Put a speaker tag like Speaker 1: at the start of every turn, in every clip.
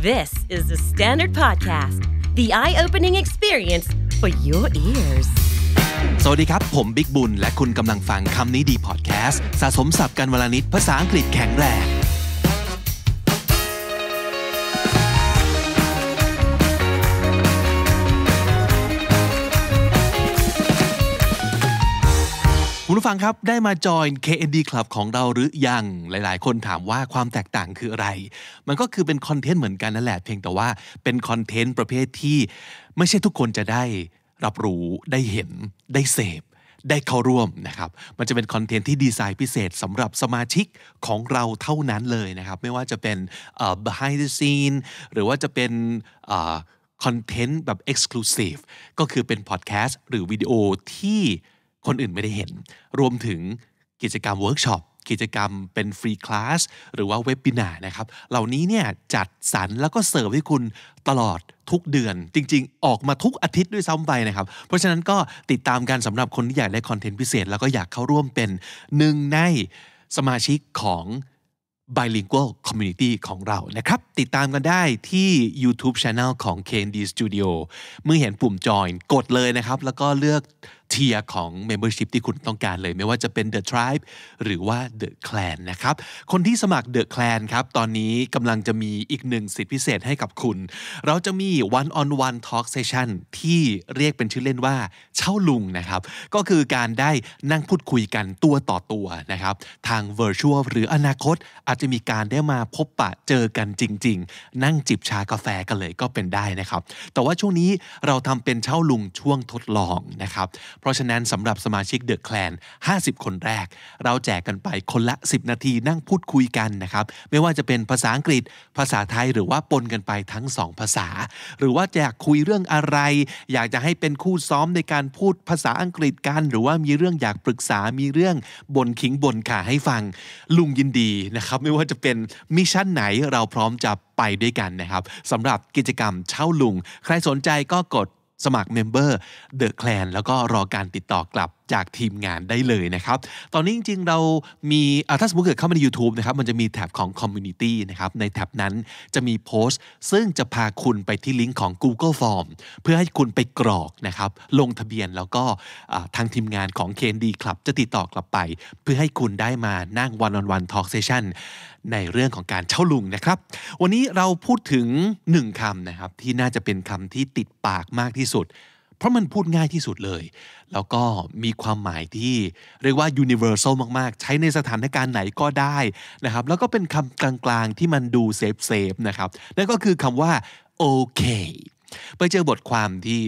Speaker 1: This is the Standard Podcast, the eye-opening experience for your ears. สวัสดีครับ ผมบิ๊กบุญ และคุณกำลังฟังคำนี้ดีพอดแคสต์ สะสมสับกันวลานิดภาษาอังกฤษแข็งแรงุณผู้ฟังครับ ได้มาจอย KND Club ของเราหรือยังหลาย ๆ คนถามว่าความแตกต่างคืออะไร มันก็คือเป็นคอนเทนต์เหมือนกันนั่นแหละ เพียงแต่ว่าเป็นคอนเทนต์ประเภทที่ ไม่ใช่ทุกคนจะได้รับรู้ได้เห็นได้เสพได้เข้าร่วมนะครับ มันจะเป็นคอนเทนต์ที่ดีไซน์พิเศษสำหรับสมาชิกของเราเท่านั้นเลยนะครับ ไม่ว่าจะเป็น uh, behind the scene หรือว่าจะเป็นคอนเทนต์แบบ exclusive ก็คือเป็นพอดแคสต์หรือวิดีโอที่คนอื่นไม่ได้เห็น รวมถึงกิจกรรมเวิร์กช็อป กิจกรรมเป็นฟรีคลาส หรือว่าเว็บบินานะครับ เหล่านี้เนี่ย จัดสรรแล้วก็เสิร์ฟให้คุณตลอดทุกเดือนจริง ๆ ออกมาทุกอาทิตย์ด้วยซ้ำไปนะครับ เพราะฉะนั้นก็ติดตามกันสำหรับคนที่อยากได้คอนเทนต์พิเศษ แล้วก็อยากเข้าร่วมเป็นหนึ่งในสมาชิกของ Bilingual Community ของเรานะครับ ติดตามกันได้ที่ YouTube Channel ของ KND Studio เมื่อเห็นปุ่ม Join กดเลยนะครับ แล้วก็เลือกเทียของ Membership ที่คุณต้องการเลย ไม่ว่าจะเป็น The Tribe หรือว่า The Clan นะครับ คนที่สมัคร The Clan ครับตอนนี้กำลังจะมีอีกหนึ่งสิทธิพิเศษให้กับคุณ เราจะมี One on One Talk Session ที่เรียกเป็นชื่อเล่นว่าเช่าลุงนะครับ ก็คือการได้นั่งพูดคุยกันตัวต่อตัวนะครับ ทาง Virtual หรืออนาคตอาจจะมีการได้มาพบปะเจอกันจริง ๆ นั่งจิบชากาแฟกันเลยก็เป็นได้นะครับ แต่ว่าช่วงนี้เราทำเป็นเช่าลุงช่วงทดลองนะครับเพราะฉะนั้นสำหรับสมาชิกเดอะแคลน 50 คนแรก เราแจกกันไปคนละ 10 นาทีนั่งพูดคุยกันนะครับ ไม่ว่าจะเป็นภาษาอังกฤษ ภาษาไทย หรือว่าปนกันไปทั้ง 2 ภาษา หรือว่าจะกคุยเรื่องอะไร อยากจะให้เป็นคู่ซ้อมในการพูดภาษาอังกฤษกัน หรือว่ามีเรื่องอยากปรึกษา มีเรื่องบนขิงบนขาให้ฟัง ลุงยินดีนะครับ ไม่ว่าจะเป็นมิชชั่นไหนเราพร้อมจะไปด้วยกันนะครับสำหรับกิจกรรมเช่าลุง ใครสนใจก็กดสมัครเมมเบอร์ The Clan แล้วก็รอการติดต่อกลับจากทีมงานได้เลยนะครับ ตอนนี้จริงๆเรา มีถ้าสมมติเกิดเข้ามาใน YouTube นะครับ มันจะมีแท็บของ Community นะครับ ในแท็บนั้นจะมีโพสต์ ซึ่งจะพาคุณไปที่ลิงก์ของ Google Form เพื่อให้คุณไปกรอกนะครับ ลงทะเบียน แล้วก็ทางทีมงานของ KND Club จะติดต่อกลับไป เพื่อให้คุณได้มานั่ง one on one talk session ในเรื่องของการเช่าลุงนะครับ วันนี้เราพูดถึงหนึ่งคำนะครับ ที่น่าจะเป็นคำที่ติดปากมากที่สุดเพราะมันพูดง่ายที่สุดเลย แล้วก็มีความหมายที่เรียกว่า universal มาก ๆ ใช้ในสถานการณ์ไหนก็ได้นะครับ แล้วก็เป็นคำกลาง ๆ ที่มันดูเซฟเซฟนะครับ นั่นก็คือคำว่าโอเคไปเจอบทความที่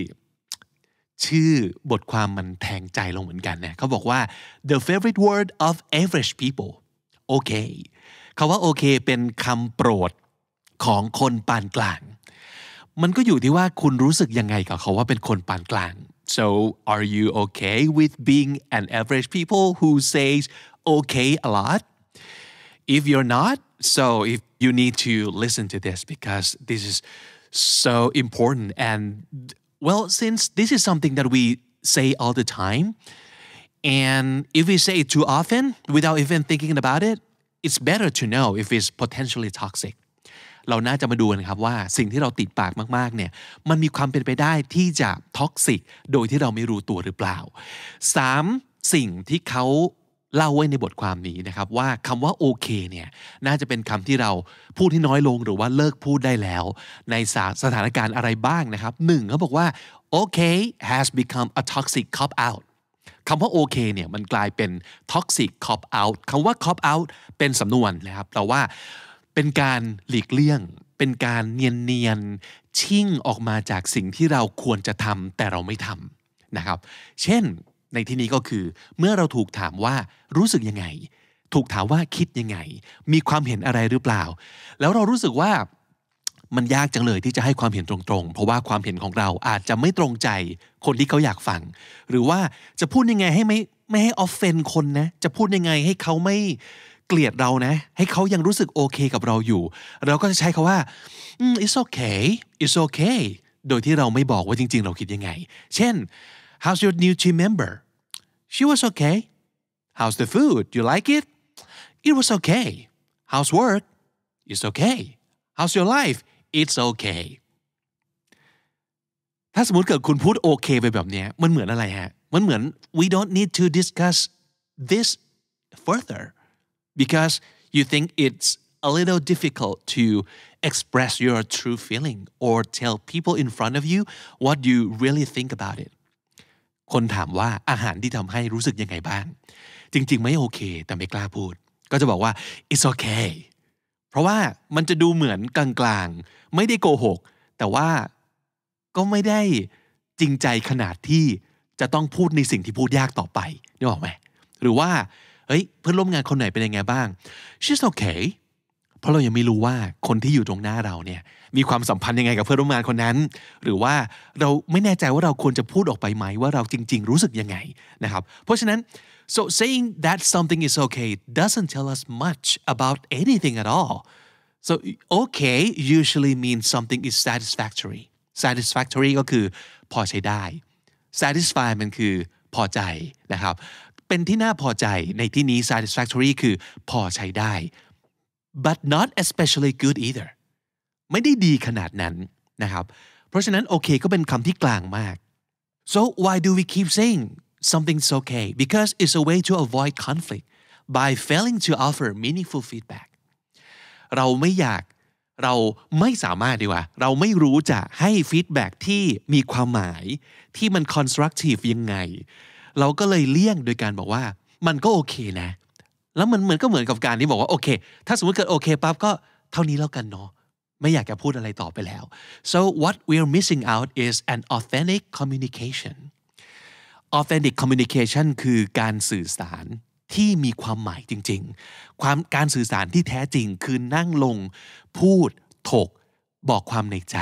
Speaker 1: ชื่อบทความมันแทงใจลงเหมือนกันนะเขาบอกว่า the favorite word of average people โอเคคาว่าโอเคเป็นคำโปรดของคนปานกลางมันก็อยู่ที่ว่าคุณรู้สึกยังไงกับเขาว่าเป็นคนปานกลาง so are you okay with being an average people who says okay a lot if you're not so if you need to listen to this because this is so important and well since this is something that we say all the time and if we say it too often without even thinking about it it's better to know if it's potentially toxic เราน่าจะมาดูนะครับว่าสิ่งที่เราติดปากมากๆเนี่ยมันมีความเป็นไปได้ที่จะท็อกซิก โดยที่เราไม่รู้ตัวหรือเปล่า 3. สิ่งที่เขาเล่าไว้ในบทความนี้นะครับ ว่าคำว่าโอเคเนี่ยน่าจะเป็นคำที่เราพูดที่น้อยลงหรือว่าเลิกพูดได้แล้ว ในสถานการณ์อะไรบ้างนะครับ หนึ่งเขาบอกว่าโอเค has become a toxic cop out คำว่าโอเคเนี่ยมันกลายเป็น toxic cop out คำว่า cop out เป็นสำนวนนะครับแปลว่าเป็นการหลีกเลี่ยง เป็นการเนียนเนียนชิ่งออกมาจากสิ่งที่เราควรจะทำ แต่เราไม่ทำนะครับ เช่นในที่นี้ก็คือ เมื่อเราถูกถามว่ารู้สึกยังไง ถูกถามว่าคิดยังไง มีความเห็นอะไรหรือเปล่า แล้วเรารู้สึกว่ามันยากจังเลยที่จะให้ความเห็นตรง ๆ เพราะว่าความเห็นของเราอาจจะไม่ตรงใจคนที่เขาอยากฟัง หรือว่าจะพูดยังไงให้ไม่ไม่ให้ออฟเฟนคนนะ จะพูดยังไง ให้เขาไม่เกลียดเรานะให้เขายังรู้สึกโอเคกับเราอยู่เราก็จะใช้คาว่า it's okay it's okay โดยที่เราไม่บอกว่าจริง ๆ เราคิดยังไง เช่น how's your new team member she was okay how's the food you like it it was okay how's work it's okay how's your life it's okay ถ้าสมมติเกิดคุณพูดโอเคไปแบบนี้มันเหมือนอะไรฮะมันเหมือน we don't need to discuss this further because you think it's a little difficult to express your true feeling or tell people in front of you what you really think about it คนถามว่าอาหารที่ทำให้รู้สึกยังไงบ้าง จริงๆ ไม่โอเคแต่ไม่กล้าพูด ก็จะบอกว่า it's okay เพราะว่ามันจะดูเหมือนกลางๆ ไม่ได้โกหก แต่ว่าก็ไม่ได้จริงใจขนาดที่จะต้องพูดในสิ่งที่พูดยากต่อไปนึกออกไหมหรือว่าเฮ้ยเพื่อนร่วมงานคนไหนเป็นยังไงบ้าง she's okay เพราะเรายังไม่รู้ว่าคนที่อยู่ตรงหน้าเราเนี่ยมีความสัมพันธ์ยังไงกับเพื่อนร่วมงานคนนั้น หรือว่าเราไม่แน่ใจว่าเราควรจะพูดออกไปไหม ว่าเราจริง ๆ รู้สึกยังไงนะครับเพราะฉะนั้น so saying that something is okay doesn't tell us much about anything at all so okay usually means something is satisfactory satisfactory ก็คือพอใช้ได้ satisfy มันคือพอใจนะครับเป็นที่น่าพอใจในที่นี้ satisfactory คือพอใช้ได้ but not especially good either ไม่ได้ดีขนาดนั้นนะครับ เพราะฉะนั้นโอเค ก็เป็นคำที่กลางมาก so why do we keep saying something's okay because it's a way to avoid conflict by failing to offer meaningful feedback เราไม่อยาก เราไม่สามารถดีกว่า เราไม่รู้จะให้ฟีดแบ็ที่มีความหมายที่มัน constructive ยังไงเราก็เลยเลี่ยงโดยการบอกว่ามันก็โอเคนะ แล้วมันเหมือนก็เหมือนกับการที่บอกว่าโอเค ถ้าสมมติเกิดโอเคปั๊บก็เท่านี้แล้วกันเนาะ ไม่อยากจะพูดอะไรต่อไปแล้ว so what we're missing out is an authentic communication authentic communication คือการสื่อสารที่มีความหมายจริงๆ ความการสื่อสารที่แท้จริงคือนั่งลง พูด ถก บอกความในใจ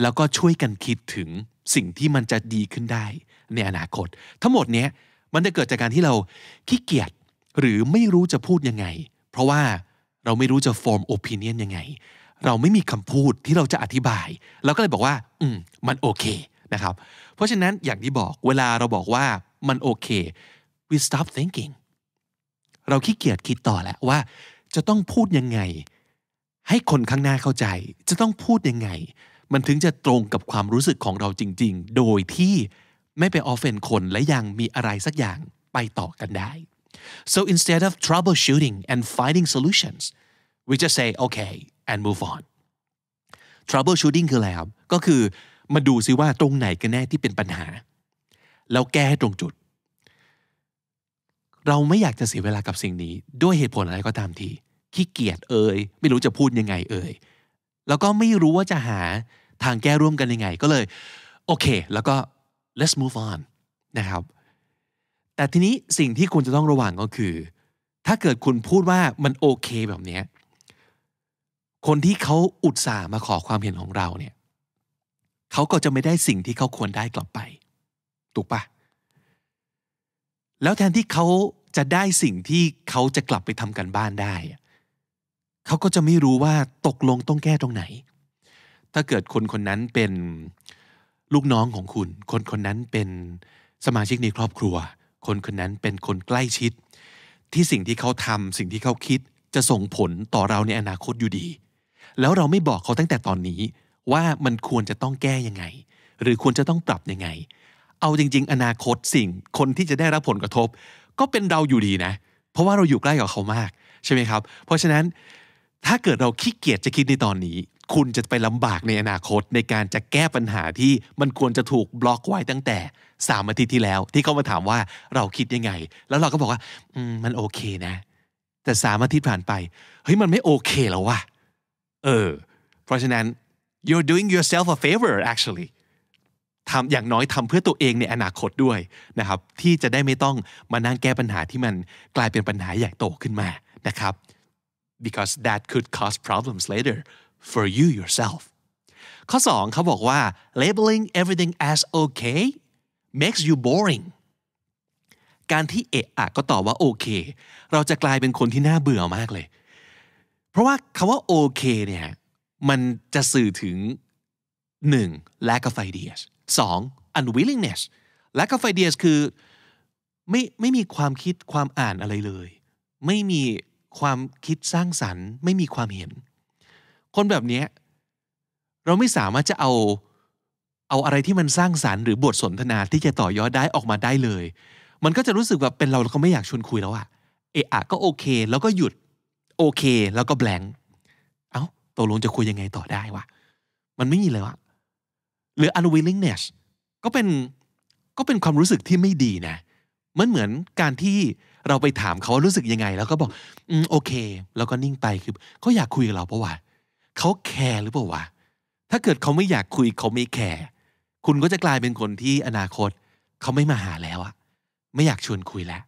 Speaker 1: แล้วก็ช่วยกันคิดถึงสิ่งที่มันจะดีขึ้นได้ในอนาคตทั้งหมดเนี้ยมันจะเกิดจากการที่เราขี้เกียจหรือไม่รู้จะพูดยังไง เพราะว่าเราไม่รู้จะ form opinion ยังไง เราไม่มีคำพูดที่เราจะอธิบาย เราก็เลยบอกว่า อืมมันโอเค นะครับ เพราะฉะนั้นอย่างที่บอกเวลาเราบอกว่ามันโอเค we stop thinking เราขี้เกียจคิดต่อแหละวว่า จะต้องพูดยังไง ให้คนข้างหน้าเข้าใจ จะต้องพูดยังไง มันถึงจะตรงกับความรู้สึกของเราจริง ๆ โดยที่ไม่ไปออฟเฟนคนและยังมีอะไรสักอย่างไปต่อกันได้ so instead of troubleshooting and finding solutions we just say okay and move on troubleshooting คืออะไรครับก็คือมาดูซิว่าตรงไหนกันแน่ที่เป็นปัญหาแล้วแก้ให้ตรงจุด เราไม่อยากจะเสียเวลากับสิ่งนี้ ด้วยเหตุผลอะไรก็ตามทีขี้เกียจเอ่ยไม่รู้จะพูดยังไงเอ่ยแล้วก็ไม่รู้ว่าจะหาทางแก้ร่วมกันยังไงก็เลยโอเค แล้วก็ let's move on นะครับ แต่ทีนี้สิ่งที่คุณจะต้องระวังก็คือ ถ้าเกิดคุณพูดว่ามันโอเคแบบนี้ คนที่เขาอุตส่าห์มาขอความเห็นของเราเนี่ย เขาก็จะไม่ได้สิ่งที่เขาควรได้กลับไป ถูกปะแล้วแทนที่เขาจะได้สิ่งที่เขาจะกลับไปทำกันบ้านได้ เขาก็จะไม่รู้ว่าตกลงต้องแก้ตรงไหน ถ้าเกิดคนคนนั้นเป็นลูกน้องของคุณ คนคนนั้นเป็นสมาชิกในครอบครัว คนคนนั้นเป็นคนใกล้ชิด ที่สิ่งที่เขาทำสิ่งที่เขาคิดจะส่งผลต่อเราในอนาคตอยู่ดี แล้วเราไม่บอกเขาตั้งแต่ตอนนี้ ว่ามันควรจะต้องแก้ยังไง หรือควรจะต้องปรับยังไง เอาจริงๆ อนาคตสิ่งคนที่จะได้รับผลกระทบ ก็เป็นเราอยู่ดีนะ เพราะว่าเราอยู่ใกล้กับเขามากใช่ไหมครับ เพราะฉะนั้นถ้าเกิดเราขี้เกียจจะคิดในตอนนี้คุณจะไปลำบากในอนาคตในการจะแก้ปัญหาที่มันควรจะถูกบล็อกไว้ตั้งแต่สามอาทิตย์ที่แล้ว ที่เขามาถามว่าเราคิดยังไง แล้วเราก็บอกว่ามันโอเคนะ แต่สามอาทิตย์ผ่านไป เฮ้ยมันไม่โอเค แล้วว่ะเออเพราะฉะนั้น you're doing yourself a favor actually ทำอย่างน้อยทำเพื่อตัวเองในอนาคตด้วยนะครับ ที่จะได้ไม่ต้องมานั่งแก้ปัญหาที่มันกลายเป็นปัญหาใหญ่โตขึ้นมานะครับ because that could cause problems later for you yourself ข้อสองเขาบอกว่า labeling everything as okay makes you boring การที่เอะอะก็ตอบว่าโอเค เราจะกลายเป็นคนที่น่าเบื่อมากเลย เพราะว่าคาว่าโอเคเนี่ย มันจะสื่อถึง 1. lack of ideas 2. unwillingness lack of ideas คือไม่ไม่มีความคิดความอ่านอะไรเลย ไม่มีความคิดสร้างสรรค์ ไม่มีความเห็นคนแบบนี้เราไม่สามารถจะเอาเอาอะไรที่มันสร้างสารรค์หรือบทสนทนาที่จะต่อยอดได้ออกมาได้เลย มันก็จะรู้สึกแบบเป็นเราเราก็ไม่อยากชวนคุยแล้วอะเอะอะ ก็โอเคแล้วก็หยุด โอเคแล้วก็แบงเอา้าตกลงจะคุยยังไงต่อได้วะมันไม่มีเลยวะหรือ unwillingness ก็เป็นก็เป็นความรู้สึกที่ไม่ดีนะมันเหมือนการที่เราไปถามเขาว่ารู้สึกยังไง แล้วก็บอกอืมโอเค แล้วก็นิ่งไปคือเขาอยากคุยกับเราเพราะว่าเขาแคร์หรือเปล่าวะ ถ้าเกิดเขาไม่อยากคุยเขาไม่แคร์ คุณก็จะกลายเป็นคนที่อนาคต เขาไม่มาหาแล้วอะไม่อยากชวนคุยแล้ว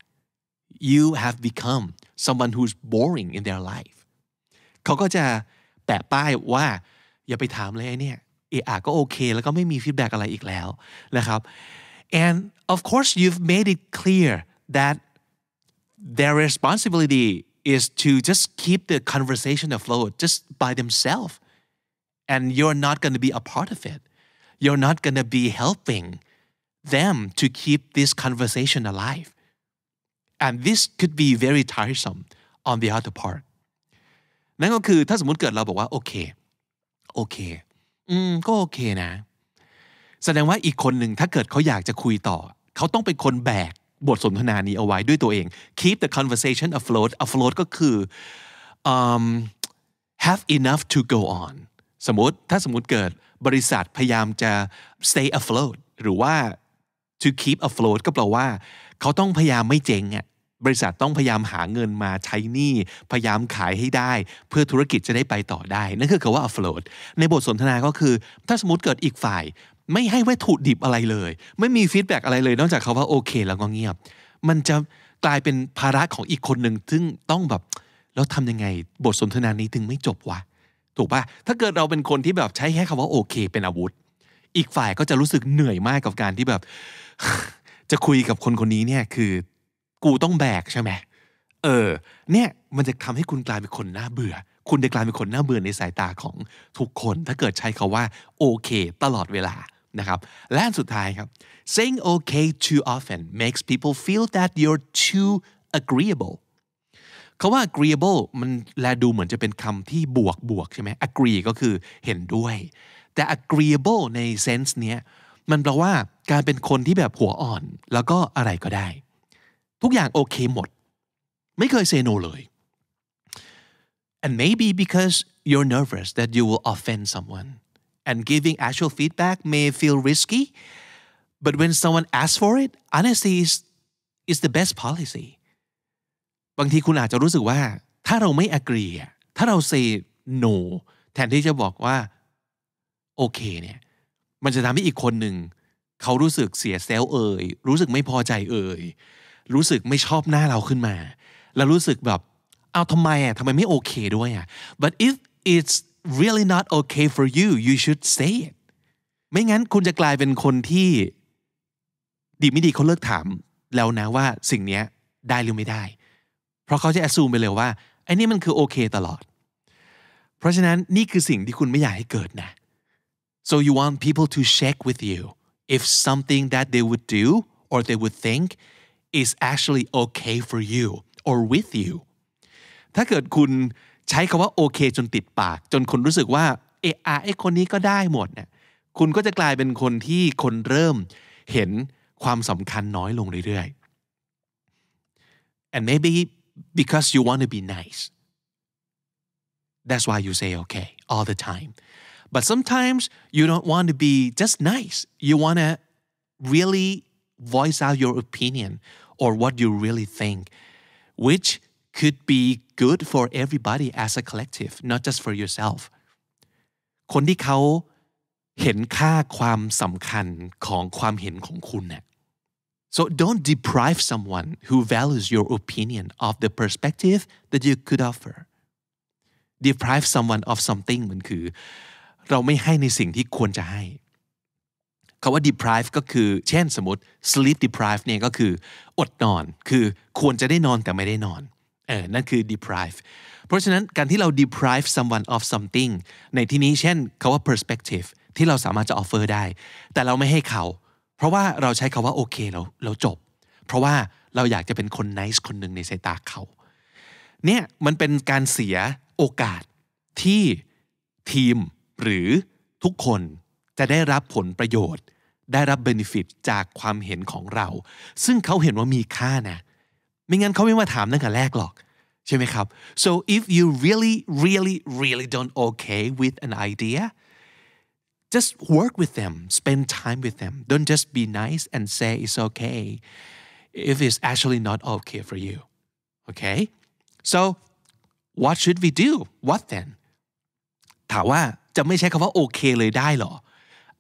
Speaker 1: you have become someone who's boring in their life เขาก็จะแปะป้ายว่า อย่าไปถามเลยเนี่ย เออาก็โอเค แล้วก็ไม่มีฟีดแบ็อะไรอีกแล้วนะครับ and of course you've made it clear that their responsibility is to just keep the conversation afloat just by themselves. And you're not going to be a part of it. You're not going to be helping them to keep this conversation alive. And this could be very tiresome on the other part. นั่นก็คือถ้าสมมติเกิดเราบอกว่าโอเคโอเคอืมก็โอเคนะแสดงว่าอีกคนหนึ่งถ้าเกิดเขาอยากจะคุยต่อเขาต้องเป็นคนแบกบทสนทนานี้เอาไว้ด้วยตัวเอง keep the conversation afloat afloat ก็คือ um, have enough to go on สมมติ ถ้าสมมติเกิดบริษัทพยายามจะ stay afloat หรือว่า to keep afloat ก็แปลว่า เขาต้องพยายามไม่เจ๊งอ่ะบริษัทต้องพยายามหาเงินมาใช้หนี้พยายามขายให้ได้ เพื่อธุรกิจจะได้ไปต่อได้ นั่นคือคำว่า afloat ในบทสนทนาก็คือ ถ้าสมมติเกิดอีกฝ่ายไม่ให้วัตถุดิบอะไรเลย ไม่มีฟีดแบ็อะไรเลย นอกจากเขาว่าโอเค แล้วก็เงียบ มันจะกลายเป็นภาระของอีกคนหนึ่งซึ่งต้องแบบ แล้วทำยังไงบทสนทนานี้ถึงไม่จบวะถูกปะถ้าเกิดเราเป็นคนที่แบบใช้แค่คาว่าโอเค เป็นอาวุธ อีกฝ่ายก็จะรู้สึกเหนื่อยมากกับการที่แบบจะคุยกับคนคนนี้เนี่ยคือ กูต้องแบกใช่ไหมเออ เนี่ย มันจะทำให้คุณกลายเป็นคนน่าเบื่อ คุณจะกลายเป็นคนน่าเบื่อในสายตาของทุกคนถ้าเกิดใช้คาว่าโอเค ตลอดเวลานะครับและอันสุดท้ายครับ saying okay too often makes people feel that you're too agreeable คาว่า agreeable มันแลดูเหมือนจะเป็นคำที่บวกบวกใช่ไหม agree ก็คือเห็นด้วย แต่ agreeable ใน sense เนี้ยมันแปลว่าการเป็นคนที่แบบหัวอ่อนแล้วก็อะไรก็ได้ ทุกอย่างโอเคหมด ไม่เคยเซโนเลย and maybe because you're nervous that you will offend someone and giving actual feedback may feel risky, but when someone asks for it, honesty is, is the best policy. บางทีคุณอาจจะรู้สึกว่าถ้าเราไม่ agree ถ้าเรา say no แทนที่จะบอกว่าโอเคเนี่ยมันจะทำให้อีกคนหนึ่งเขารู้สึกเสียเซลเอ่ยรู้สึกไม่พอใจเอ่ยรู้สึกไม่ชอบหน้าเราขึ้นมา แล้วรู้สึกแบบเอาทำไมอ่ะทำไมไม่โอเค ด้วยอ่ะ but if it's really not okay for you you should say it ไม่งั้นคุณจะกลายเป็นคนที่ ดีไม่ดีเขาเลิกถามแล้วนะว่าสิ่งนี้ได้หรือไม่ได้ เพราะเขาจะแอสซูมไปเลยว่าไอ้นี่มันคือโอเคตลอด เพราะฉะนั้นนี่คือสิ่งที่คุณไม่อยากให้เกิดนะ so you want people to check with you if something that they would do or they would think is actually okay for you or with you ถ้าเกิดคุณใช้คาว่าโอเคจนติดปากจนคนรู้สึกว่าเออไอคนนี้ก็ได้หมดเนี่ยคุณก็จะกลายเป็นคนที่คนเริ่มเห็นความสำคัญน้อยลงเรื่อยๆ and maybe because you want to be nice that's why you say okay all the time but sometimes you don't want to be just nice you want to really voice out your opinion or what you really think which could be good for everybody as a collective not just for yourself คนที่เขาเห็นค่าความสำคัญของความเห็นของคุณเนี่ย so don't deprive someone who values your opinion of the perspective that you could offer deprive someone of something มันคือเราไม่ให้ในสิ่งที่ควรจะให้คาว่า deprive ก็คือเช่นสมมติ sleep deprive เนี่ยก็คืออดนอนคือควรจะได้นอนแต่ไม่ได้นอนเออนั่นคือ deprive เพราะฉะนั้นการที่เรา deprive someone of something ในที่นี้เช่นคาว่า perspective ที่เราสามารถจะ offer ได้ แต่เราไม่ให้เขา เพราะว่าเราใช้คาว่าโอเคเราเราจบ เพราะว่าเราอยากจะเป็นคน nice คนหนึ่งในสายตาเขา เนี่ยมันเป็นการเสียโอกาสที่ทีมหรือทุกคนจะได้รับผลประโยชน์ได้รับเบนฟิตจากความเห็นของเรา ซึ่งเขาเห็นว่ามีค่านะไม่งั้นเขาไม่มาถามตั้งแต่แรกหรอก ใช่ไหมครับ so if you really really really don't okay with an idea just work with them spend time with them don't just be nice and say it's okay if it's actually not okay for you okay so what should we do what then ถามว่าจะไม่ใช้คำว่าโอเคเลยได้หรอ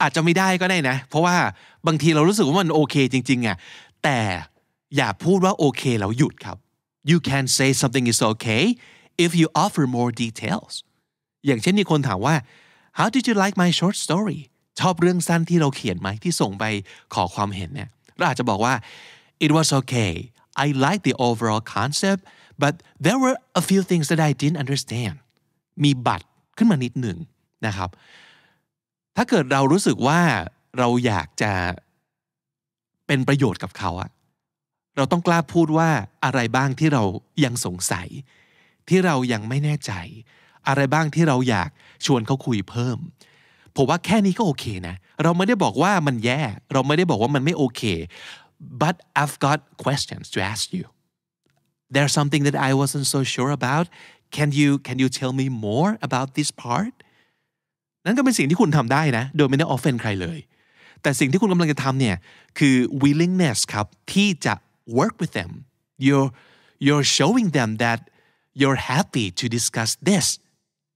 Speaker 1: อาจจะไม่ได้ก็ได้นะ เพราะว่าบางทีเรารู้สึกว่ามันโอเคจริงๆอะแต่อย่าพูดว่าโอเคแล้วหยุดครับ you can say something is okay if you offer more details อย่างเช่นมีคนถามว่า how did you like my short story ชอบเรื่องสั้นที่เราเขียนไหมที่ส่งไปขอความเห็นเนี่ย เราอาจจะบอกว่า it was okay I liked the overall concept but there were a few things that I didn't understand มีบัตรขึ้นมานิดหนึ่งนะครับ ถ้าเกิดเรารู้สึกว่าเราอยากจะเป็นประโยชน์กับเขาอะเราต้องกล้าพูดว่าอะไรบ้างที่เรายังสงสัย ที่เรายังไม่แน่ใจ อะไรบ้างที่เราอยากชวนเขาคุยเพิ่ม ผมว่าแค่นี้ก็โอเคนะ เราไม่ได้บอกว่ามันแย่ เราไม่ได้บอกว่ามันไม่โอเค but I've got questions to ask you there's something that I wasn't so sure about can you can you tell me more about this part นั่นก็เป็นสิ่งที่คุณทำได้นะ โดยไม่ได้ออฟเฟนใครเลย แต่สิ่งที่คุณกำลังจะทำเนี่ยคือ willingness ครับที่จะ work with them. You're, you're showing them that you're happy to discuss this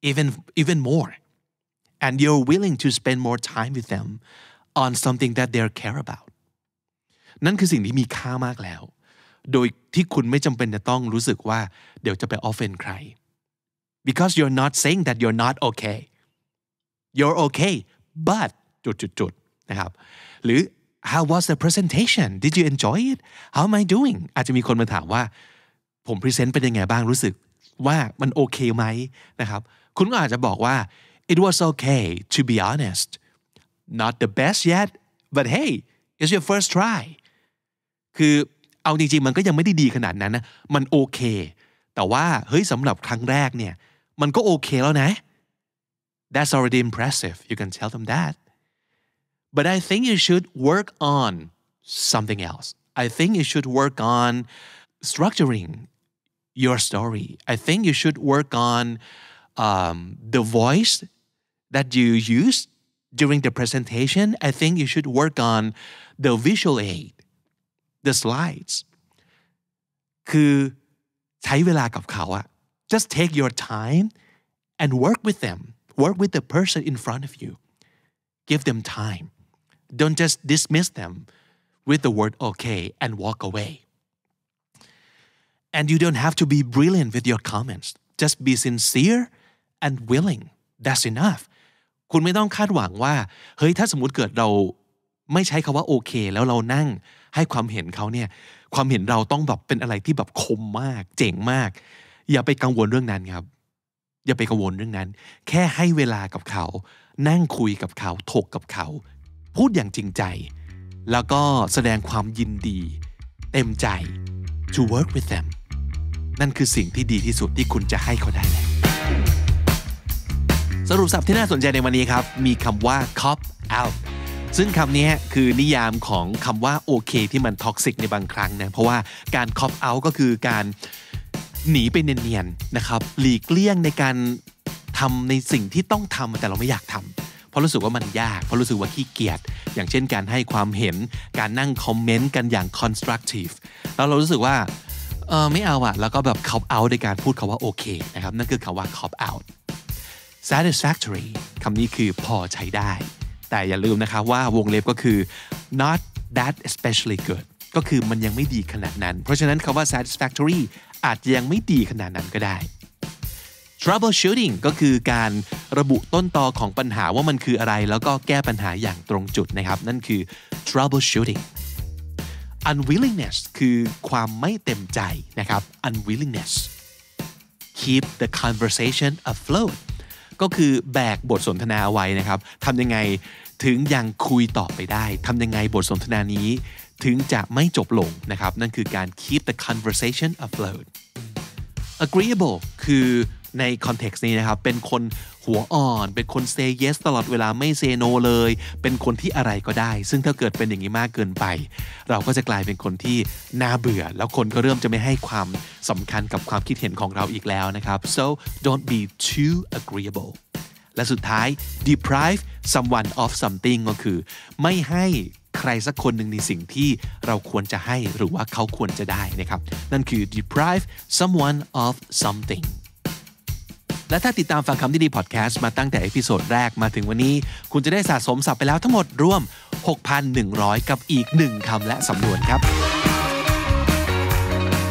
Speaker 1: even, even more. And you're willing to spend more time with them on something that they care about. offend โดยที่คุณไม่จำเป็นจะต้องรู้สึกว่าเดี๋ยวจะไปออฟเฟนใคร because you're not saying that you're not okay you're okay but จุดจุดจุดนะครับหรือ how was the presentation did you enjoy it how am I doing อาจจะมีคนมาถามว่า ผมพรีเซนต์เป็นยังไงบ้างรู้สึกว่ามันโอเคไหมนะครับ คุณก็อาจจะบอกว่า it was okay to be honest not the best yet but hey it's your first try คือเอาจริงๆมันก็ยังไม่ได้ดีขนาดนั้นนะ มันโอเค แต่ว่าเฮ้ยสำหรับครั้งแรกเนี่ยมันก็โอเคแล้วนะ that's already impressive you can tell them that but I think you should work on something else. I think you should work on structuring your story. I think you should work on um, the voice that you use during the presentation. I think you should work on the visual aid, the slides. คือใช้เวลากับเขาอะ just take your time and work with them. Work with the person in front of you. Give them time. don't just dismiss them with the word okay and walk away and you don't have to be brilliant with your comments just be sincere and willing that's enough คุณไม่ต้องคาดหวังว่าเฮ้ยถ้าสมมติเกิดเราไม่ใช้คาว่าโอเค แล้วเรานั่ง ให้ความเห็นเขาเนี่ยความเห็นเราต้องแบบเป็นอะไรที่แบบคมมาก เจ๋งมาก อย่าไปกังวลเรื่องนั้นครับ อย่าไปกังวลเรื่องนั้น แค่ให้เวลากับเขา นั่งคุยกับเขาถกกับเขาพูดอย่างจริงใจ แล้วก็แสดงความยินดี เต็มใจ to work with them นั่นคือสิ่งที่ดีที่สุดที่คุณจะให้เขาได้แล้วสรุปสับที่น่าสนใจในวันนี้ครับ มีคำว่า cop out ซึ่งคำนี้คือนิยามของคำว่าโอเคที่มันท็อกซิกในบางครั้งนะเพราะว่าการ cop out ก็คือการหนีไปเนียนๆนะครับหลีกเลี่ยงในการทำในสิ่งที่ต้องทำแต่เราไม่อยากทำเพราะรู้สึกว่ามันยาก เพราะรู้สึกว่าขี้เกียจ อย่างเช่นการให้ความเห็น การนั่งคอมเมนต์กันอย่าง constructive แล้วเรารู้สึกว่า เออไม่เอาอะแล้วก็แบบ cop out ในการพูดคาว่าโอเคนะครับ นั่นคือคาว่า cop out satisfactory คำนี้คือพอใช้ได้ แต่อย่าลืมนะคะว่าวงเล็บก็คือ not that especially good ก็คือมันยังไม่ดีขนาดนั้น เพราะฉะนั้นคาว่า satisfactory อาจยังไม่ดีขนาดนั้นก็ได้ troubleshooting ก็คือการระบุต้นตอของปัญหาว่ามันคืออะไร แล้วก็แก้ปัญหาอย่างตรงจุดนะครับ นั่นคือ troubleshooting unwillingness คือความไม่เต็มใจนะครับ unwillingness keep the conversation afloat ก็คือแบกบทสนทนาเอาไว้นะครับทำยังไงถึงยังคุยต่อไปได้ทำยังไงบทสนทนานี้ถึงจะไม่จบลงนะครับ นั่นคือการ keep the conversation afloat agreeable คือในคอนเท็กซ์นี้นะครับ เป็นคนหัวอ่อน เป็นคนเซเยสตลอดเวลาไม่เซโนเลย เป็นคนที่อะไรก็ได้ ซึ่งถ้าเกิดเป็นอย่างนี้มากเกินไป เราก็จะกลายเป็นคนที่น่าเบื่อ แล้วคนก็เริ่มจะไม่ให้ความสำคัญกับความคิดเห็นของเราอีกแล้วนะครับ so don't be too agreeable และสุดท้าย deprive someone of something ก็คือ ไม่ให้ใครสักคนหนึ่งในสิ่งที่เราควรจะให้หรือว่าเขาควรจะได้นะครับ นั่นคือ deprive someone of something และถ้าติดตามฟังคำดีดีพอดแคสต์ มาตั้งแต่เอพิโซดแรกมาถึงวันนี้ คุณจะได้สะสมศัพท์ไปแล้วทั้งหมดรวม 6,100 กับอีก 1 คำและสำนวนครับ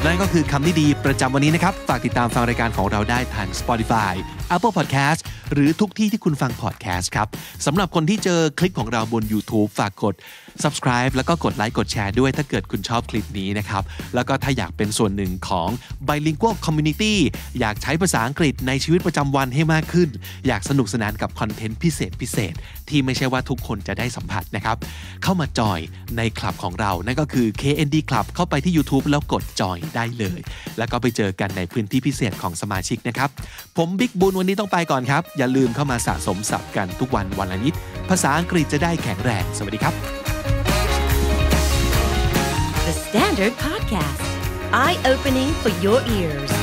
Speaker 1: นั่นก็คือคำดีดีประจำวันนี้นะครับ ฝากติดตามฟังรายการของเราได้ทาง Spotify Apple Podcast หรือทุกที่ที่คุณฟัง podcast ครับสำหรับคนที่เจอคลิปของเราบน YouTube ฝากกด subscribe แล้วก็กดไลค์กดแชร์ด้วยถ้าเกิดคุณชอบคลิปนี้นะครับ แล้วก็ถ้าอยากเป็นส่วนหนึ่งของ Bilingual Community อยากใช้ภาษาอังกฤษในชีวิตประจำวันให้มากขึ้น อยากสนุกสนานกับคอนเทนต์พิเศษพิเศษ ที่ไม่ใช่ว่าทุกคนจะได้สัมผัสนะครับ เข้ามาจอยในคลับของเรา นั่นก็คือ KND Club เข้าไปที่ YouTube แล้วกดจอยได้เลยแล้วก็ไปเจอกันในพื้นที่พิเศษของสมาชิกนะครับผมบิ๊กบุญวันนี้ต้องไปก่อนครับ อย่าลืมเข้ามาสะสมศัพท์กันทุกวันวันละนิด ภาษาอังกฤษจะได้แข็งแรง สวัสดีครับ The Standard Podcast Eye Opening for Your Ears